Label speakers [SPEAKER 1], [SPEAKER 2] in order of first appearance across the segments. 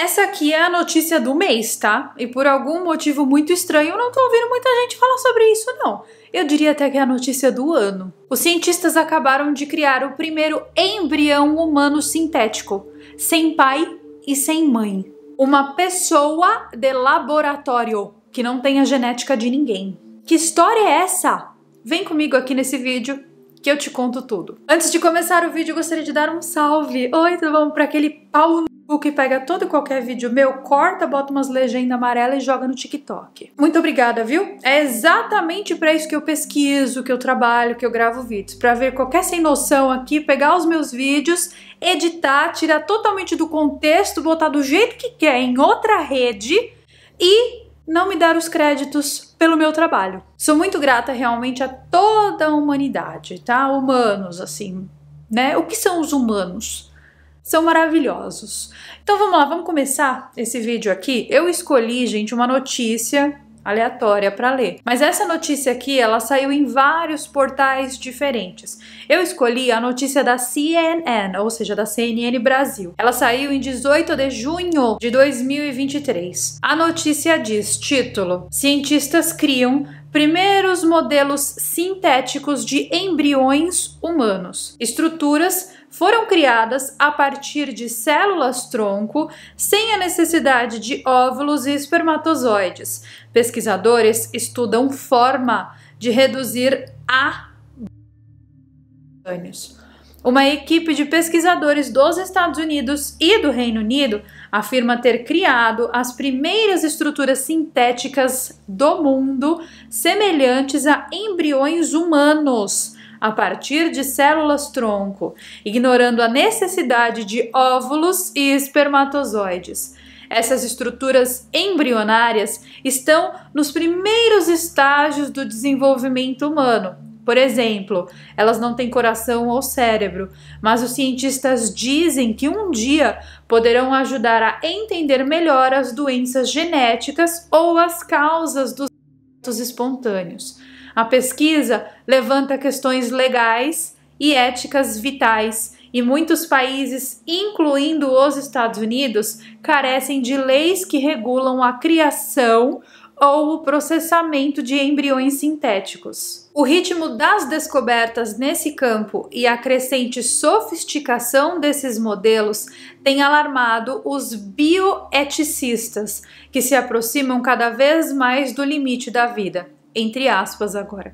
[SPEAKER 1] Essa aqui é a notícia do mês, tá? E por algum motivo muito estranho, eu não tô ouvindo muita gente falar sobre isso, não. Eu diria até que é a notícia do ano. Os cientistas acabaram de criar o primeiro embrião humano sintético, sem pai e sem mãe. Uma pessoa de laboratório que não tem a genética de ninguém. Que história é essa? Vem comigo aqui nesse vídeo que eu te conto tudo. Antes de começar o vídeo, gostaria de dar um salve. Oi, tudo bom? Para aquele pau o que pega todo e qualquer vídeo meu, corta, bota umas legendas amarelas e joga no TikTok. Muito obrigada, viu? É exatamente para isso que eu pesquiso, que eu trabalho, que eu gravo vídeos, para ver qualquer sem noção aqui, pegar os meus vídeos, editar, tirar totalmente do contexto, botar do jeito que quer em outra rede e não me dar os créditos pelo meu trabalho. Sou muito grata realmente a toda a humanidade, tá? Humanos, assim, né? O que são os humanos? são maravilhosos. Então vamos lá, vamos começar esse vídeo aqui. Eu escolhi, gente, uma notícia aleatória para ler. Mas essa notícia aqui, ela saiu em vários portais diferentes. Eu escolhi a notícia da CNN, ou seja, da CNN Brasil. Ela saiu em 18 de junho de 2023. A notícia diz: título: Cientistas criam primeiros modelos sintéticos de embriões humanos. Estruturas foram criadas a partir de células-tronco, sem a necessidade de óvulos e espermatozoides. Pesquisadores estudam forma de reduzir a uma equipe de pesquisadores dos Estados Unidos e do Reino Unido afirma ter criado as primeiras estruturas sintéticas do mundo semelhantes a embriões humanos a partir de células tronco, ignorando a necessidade de óvulos e espermatozoides. Essas estruturas embrionárias estão nos primeiros estágios do desenvolvimento humano por exemplo, elas não têm coração ou cérebro, mas os cientistas dizem que um dia poderão ajudar a entender melhor as doenças genéticas ou as causas dos atos espontâneos. A pesquisa levanta questões legais e éticas vitais e muitos países, incluindo os Estados Unidos, carecem de leis que regulam a criação ou o processamento de embriões sintéticos. O ritmo das descobertas nesse campo e a crescente sofisticação desses modelos tem alarmado os bioeticistas, que se aproximam cada vez mais do limite da vida entre aspas agora.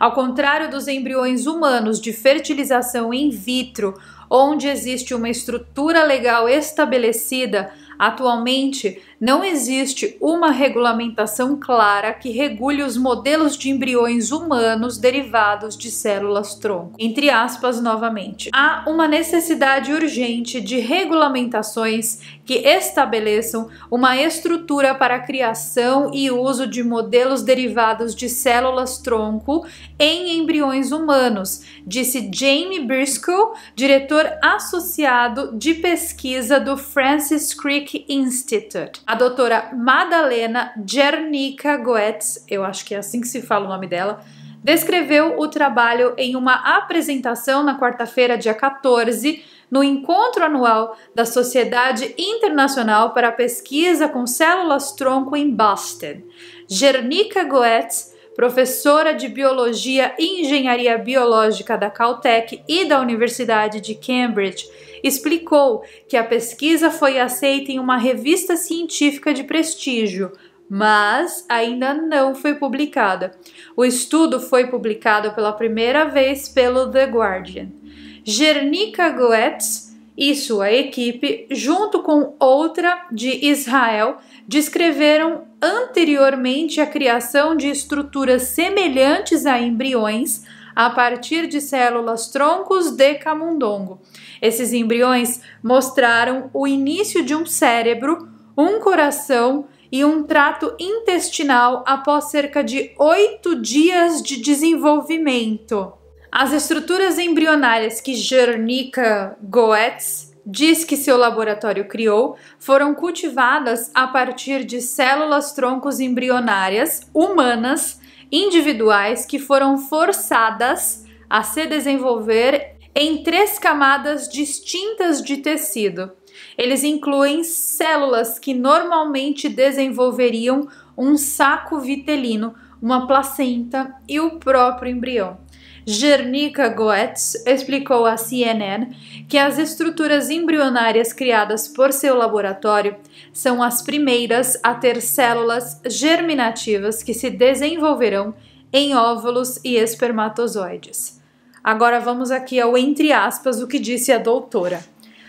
[SPEAKER 1] Ao contrário dos embriões humanos de fertilização in vitro, onde existe uma estrutura legal estabelecida, Atualmente, não existe uma regulamentação clara que regule os modelos de embriões humanos derivados de células-tronco. Entre aspas, novamente. Há uma necessidade urgente de regulamentações que estabeleçam uma estrutura para a criação e uso de modelos derivados de células-tronco em embriões humanos, disse Jamie Briscoe, diretor associado de pesquisa do Francis Crick Friedrich Institute. A doutora Madalena Jernica Goetz, eu acho que é assim que se fala o nome dela, descreveu o trabalho em uma apresentação na quarta-feira, dia 14, no encontro anual da Sociedade Internacional para a Pesquisa com Células-Tronco em Boston. Jernica Goetz, professora de Biologia e Engenharia Biológica da Caltech e da Universidade de Cambridge, explicou que a pesquisa foi aceita em uma revista científica de prestígio, mas ainda não foi publicada. O estudo foi publicado pela primeira vez pelo The Guardian. Jernica Goetz e sua equipe, junto com outra de Israel, descreveram anteriormente a criação de estruturas semelhantes a embriões a partir de células troncos de camundongo. Esses embriões mostraram o início de um cérebro, um coração e um trato intestinal após cerca de oito dias de desenvolvimento. As estruturas embrionárias que Jernica Goetz diz que seu laboratório criou foram cultivadas a partir de células troncos embrionárias humanas individuais que foram forçadas a se desenvolver em três camadas distintas de tecido. Eles incluem células que normalmente desenvolveriam um saco vitelino, uma placenta e o próprio embrião. Jernica Goetz explicou à CNN que as estruturas embrionárias criadas por seu laboratório são as primeiras a ter células germinativas que se desenvolverão em óvulos e espermatozoides. Agora vamos aqui ao entre aspas o que disse a doutora.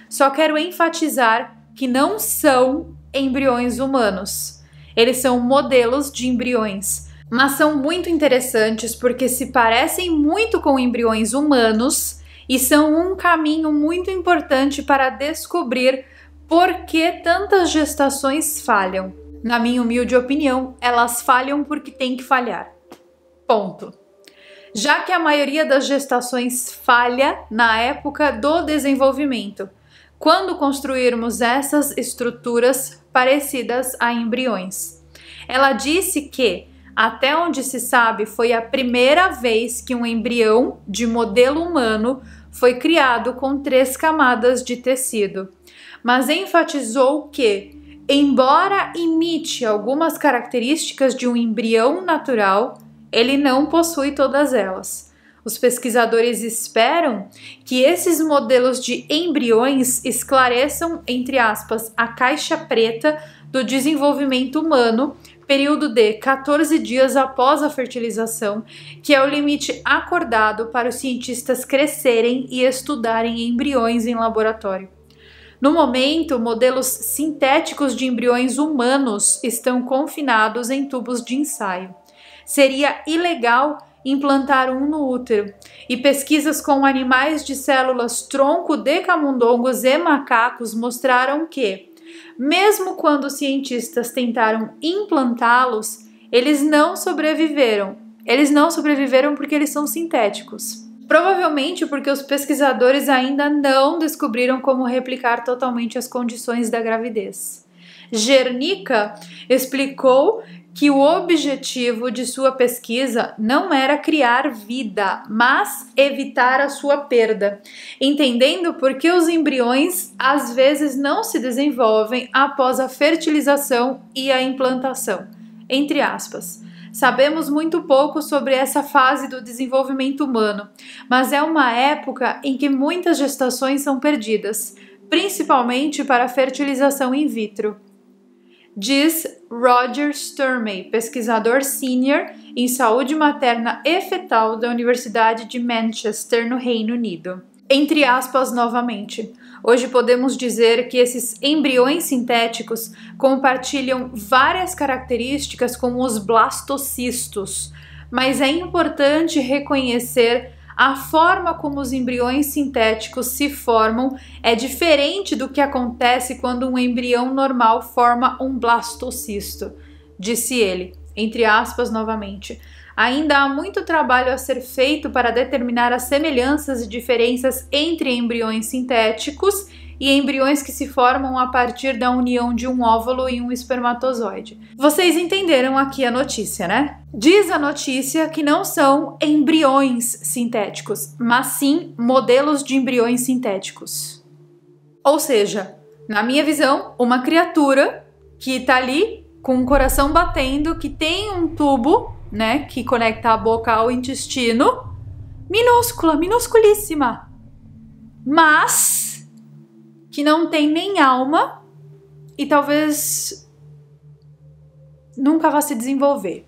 [SPEAKER 1] Só quero enfatizar que não são embriões humanos. Eles são modelos de embriões mas são muito interessantes porque se parecem muito com embriões humanos e são um caminho muito importante para descobrir por que tantas gestações falham. Na minha humilde opinião, elas falham porque têm que falhar. Ponto. Já que a maioria das gestações falha na época do desenvolvimento, quando construirmos essas estruturas parecidas a embriões. Ela disse que até onde se sabe, foi a primeira vez que um embrião de modelo humano foi criado com três camadas de tecido, mas enfatizou que, embora imite algumas características de um embrião natural, ele não possui todas elas. Os pesquisadores esperam que esses modelos de embriões esclareçam, entre aspas, a caixa preta do desenvolvimento humano período de 14 dias após a fertilização, que é o limite acordado para os cientistas crescerem e estudarem embriões em laboratório. No momento, modelos sintéticos de embriões humanos estão confinados em tubos de ensaio. Seria ilegal implantar um no útero, e pesquisas com animais de células tronco de camundongos e macacos mostraram que mesmo quando os cientistas tentaram implantá-los, eles não sobreviveram. Eles não sobreviveram porque eles são sintéticos. Provavelmente porque os pesquisadores ainda não descobriram como replicar totalmente as condições da gravidez. Gernica explicou que o objetivo de sua pesquisa não era criar vida, mas evitar a sua perda, entendendo por que os embriões às vezes não se desenvolvem após a fertilização e a implantação. Entre aspas. Sabemos muito pouco sobre essa fase do desenvolvimento humano, mas é uma época em que muitas gestações são perdidas, principalmente para a fertilização in vitro diz Roger Sturmey, pesquisador sênior em saúde materna e fetal da Universidade de Manchester, no Reino Unido. Entre aspas novamente. Hoje podemos dizer que esses embriões sintéticos compartilham várias características como os blastocistos, mas é importante reconhecer a forma como os embriões sintéticos se formam é diferente do que acontece quando um embrião normal forma um blastocisto, disse ele, entre aspas novamente. Ainda há muito trabalho a ser feito para determinar as semelhanças e diferenças entre embriões sintéticos e embriões que se formam a partir da união de um óvulo e um espermatozoide. Vocês entenderam aqui a notícia, né? Diz a notícia que não são embriões sintéticos, mas sim modelos de embriões sintéticos. Ou seja, na minha visão, uma criatura que tá ali com o coração batendo, que tem um tubo, né, que conecta a boca ao intestino, minúscula, minúsculíssima. Mas que não tem nem alma e talvez nunca vá se desenvolver.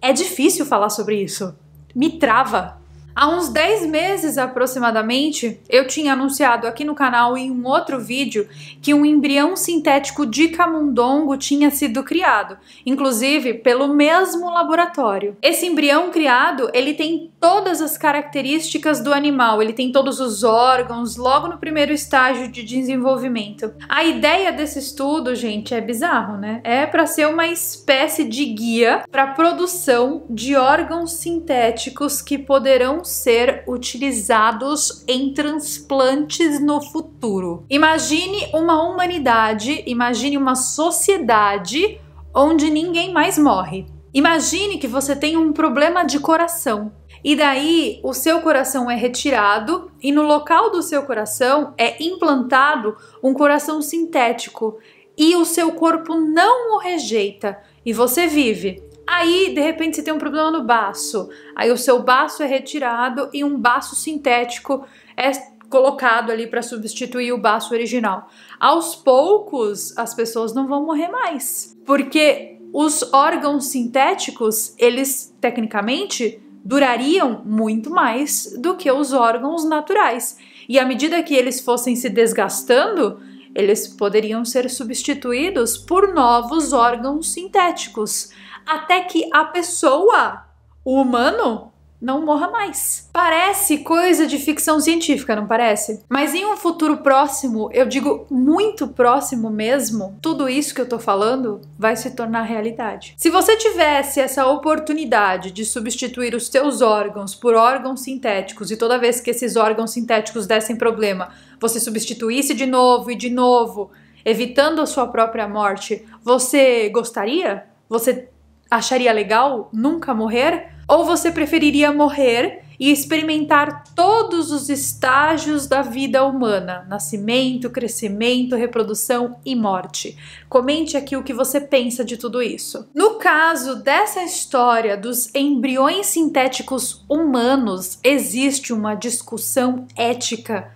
[SPEAKER 1] É difícil falar sobre isso. Me trava. Há uns 10 meses aproximadamente, eu tinha anunciado aqui no canal em um outro vídeo que um embrião sintético de camundongo tinha sido criado, inclusive pelo mesmo laboratório. Esse embrião criado, ele tem todas as características do animal, ele tem todos os órgãos logo no primeiro estágio de desenvolvimento. A ideia desse estudo, gente, é bizarro, né? É para ser uma espécie de guia para produção de órgãos sintéticos que poderão ser utilizados em transplantes no futuro. Imagine uma humanidade, imagine uma sociedade onde ninguém mais morre. Imagine que você tem um problema de coração e daí o seu coração é retirado e no local do seu coração é implantado um coração sintético e o seu corpo não o rejeita e você vive. Aí, de repente, você tem um problema no baço. Aí o seu baço é retirado e um baço sintético é colocado ali para substituir o baço original. Aos poucos, as pessoas não vão morrer mais, porque os órgãos sintéticos, eles tecnicamente durariam muito mais do que os órgãos naturais. E à medida que eles fossem se desgastando, eles poderiam ser substituídos por novos órgãos sintéticos, até que a pessoa, o humano, não morra mais. Parece coisa de ficção científica, não parece? Mas em um futuro próximo, eu digo muito próximo mesmo, tudo isso que eu tô falando vai se tornar realidade. Se você tivesse essa oportunidade de substituir os seus órgãos por órgãos sintéticos e toda vez que esses órgãos sintéticos dessem problema, você substituísse de novo e de novo, evitando a sua própria morte, você gostaria? Você acharia legal nunca morrer? Ou você preferiria morrer e experimentar todos os estágios da vida humana: nascimento, crescimento, reprodução e morte. Comente aqui o que você pensa de tudo isso. No caso dessa história dos embriões sintéticos humanos, existe uma discussão ética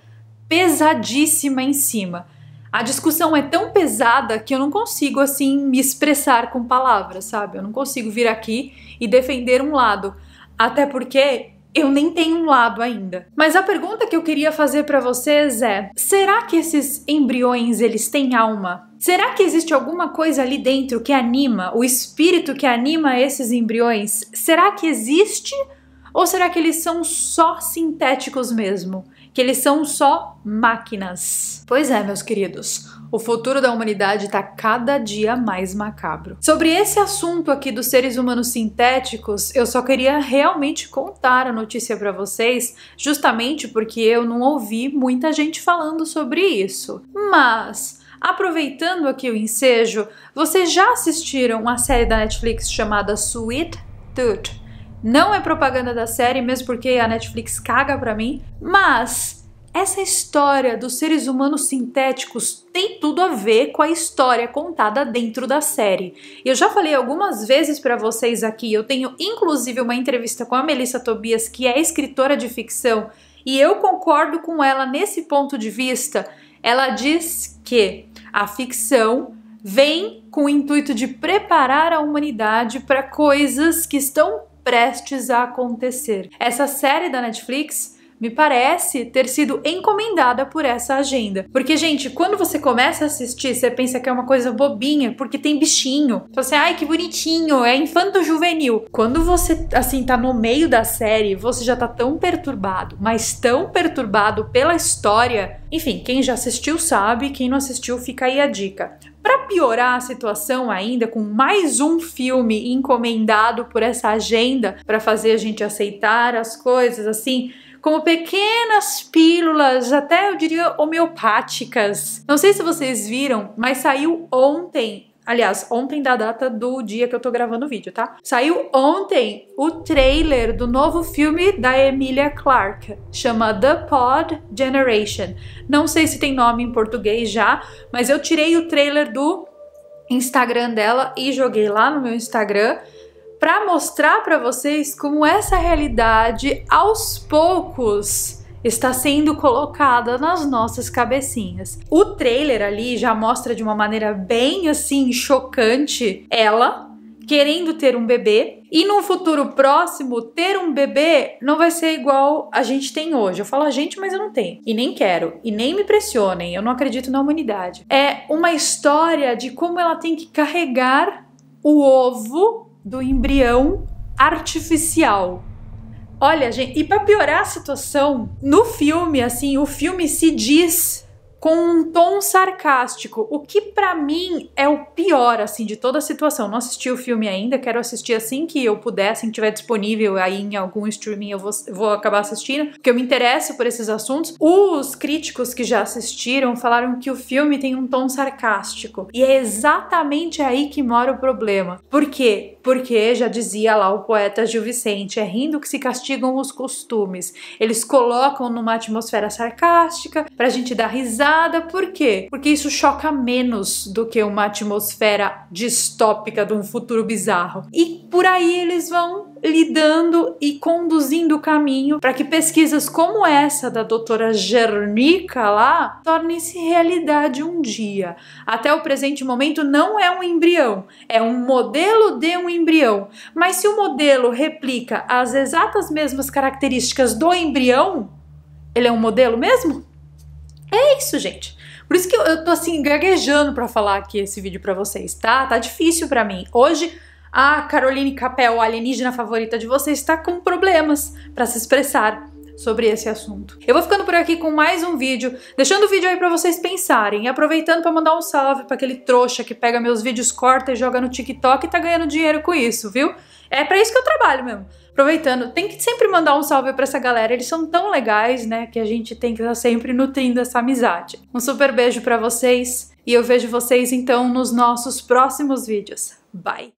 [SPEAKER 1] pesadíssima em cima a discussão é tão pesada que eu não consigo assim me expressar com palavras, sabe? Eu não consigo vir aqui e defender um lado, até porque eu nem tenho um lado ainda. Mas a pergunta que eu queria fazer para vocês é: será que esses embriões eles têm alma? Será que existe alguma coisa ali dentro que anima, o espírito que anima esses embriões? Será que existe ou será que eles são só sintéticos mesmo? que eles são só máquinas. Pois é, meus queridos. O futuro da humanidade está cada dia mais macabro. Sobre esse assunto aqui dos seres humanos sintéticos, eu só queria realmente contar a notícia para vocês, justamente porque eu não ouvi muita gente falando sobre isso. Mas Aproveitando aqui o ensejo, vocês já assistiram a série da Netflix chamada Sweet Tooth? Não é propaganda da série, mesmo porque a Netflix caga pra mim, mas essa história dos seres humanos sintéticos tem tudo a ver com a história contada dentro da série. Eu já falei algumas vezes para vocês aqui, eu tenho inclusive uma entrevista com a Melissa Tobias, que é escritora de ficção, e eu concordo com ela nesse ponto de vista. Ela diz que a ficção vem com o intuito de preparar a humanidade para coisas que estão prestes a acontecer. Essa série da Netflix me parece ter sido encomendada por essa agenda. Porque, gente, quando você começa a assistir, você pensa que é uma coisa bobinha, porque tem bichinho. Então, você, assim, ai, que bonitinho, é infanto juvenil. Quando você, assim, tá no meio da série, você já tá tão perturbado, mas tão perturbado pela história. Enfim, quem já assistiu sabe, quem não assistiu, fica aí a dica. Para piorar a situação ainda, com mais um filme encomendado por essa agenda para fazer a gente aceitar as coisas assim, como pequenas pílulas, até eu diria homeopáticas. Não sei se vocês viram, mas saiu ontem Aliás, ontem da data do dia que eu tô gravando o vídeo, tá? Saiu ontem o trailer do novo filme da Emilia Clarke, chama The Pod Generation. Não sei se tem nome em português já, mas eu tirei o trailer do Instagram dela e joguei lá no meu Instagram para mostrar para vocês como essa realidade aos poucos está sendo colocada nas nossas cabecinhas. O trailer ali já mostra de uma maneira bem assim chocante ela querendo ter um bebê e num futuro próximo ter um bebê não vai ser igual a gente tem hoje. Eu falo a gente, mas eu não tenho e nem quero e nem me pressionem. Eu não acredito na humanidade. É uma história de como ela tem que carregar o ovo do embrião artificial. Olha, gente, e para piorar a situação, no filme, assim, o filme se diz com um tom sarcástico, o que para mim é o pior assim de toda a situação. Não assisti o filme ainda, quero assistir assim que eu puder, assim que tiver disponível aí em algum streaming, eu vou, vou acabar assistindo, porque eu me interesso por esses assuntos. Os críticos que já assistiram falaram que o filme tem um tom sarcástico, e é exatamente aí que mora o problema. Por quê? Porque já dizia lá o poeta Gil Vicente, é rindo que se castigam os costumes. Eles colocam numa atmosfera sarcástica pra gente dar risada nada, por quê? Porque isso choca menos do que uma atmosfera distópica de um futuro bizarro. E por aí eles vão lidando e conduzindo o caminho para que pesquisas como essa da doutora Gernica lá tornem-se realidade um dia. Até o presente momento não é um embrião, é um modelo de um embrião. Mas se o modelo replica as exatas mesmas características do embrião, ele é um modelo mesmo? É isso, gente. Por isso que eu, eu tô assim gaguejando para falar aqui esse vídeo para vocês, tá? Tá difícil para mim. Hoje a Caroline Capel, a alienígena favorita de vocês, está com problemas para se expressar sobre esse assunto. Eu vou ficando por aqui com mais um vídeo, deixando o vídeo aí para vocês pensarem, e aproveitando para mandar um salve para aquele trouxa que pega meus vídeos, corta e joga no TikTok e tá ganhando dinheiro com isso, viu? É para isso que eu trabalho mesmo aproveitando, tem que sempre mandar um salve para essa galera. Eles são tão legais, né? Que a gente tem que estar tá sempre nutrindo essa amizade. Um super beijo para vocês e eu vejo vocês então nos nossos próximos vídeos. Bye!